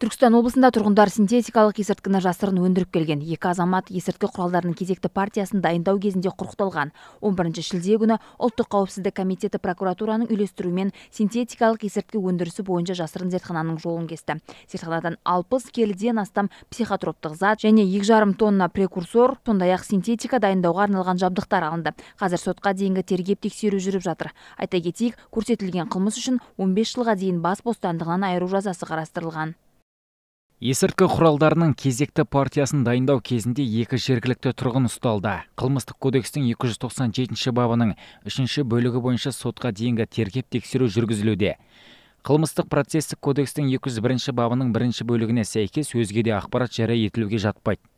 түркістан облысында тұрғындар синтетикалық есірткіні жасырын өндіріп келген екі азамат есірткі құралдарының кезекті партиясын дайындау кезінде құрықталған 11 шілде күні ұлттық қауіпсіздік комитеті прокуратураның үйлестіруімен синтетикалық есірткі өндірісі бойынша жасырын зертхананың жолын кесті зертханадан алпыс келіден астам психотроптық зат және екі жарым тонна прекурсор сондай ақ синтетика дайындауға арналған жабдықтар алынды қазір сотқа дейінгі тергеп тексеру жүріп жатыр айта кетейік көрсетілген қылмыс үшін 15 жылға дейін бас бостандығынан айыру жазасы қарастырылған есірткі құралдарының кезекті партиясын дайындау кезінде екі жергілікті тұрғын ұсталды қылмыстық кодекстің 297 бабының үшінші бөлігі бойынша сотқа дейінгі тергеп тексеру жүргізілуде қылмыстық процестік кодекстің 201 бабының бірінші бөлігіне сәйкес өзге де ақпарат жария етілуге жатпайды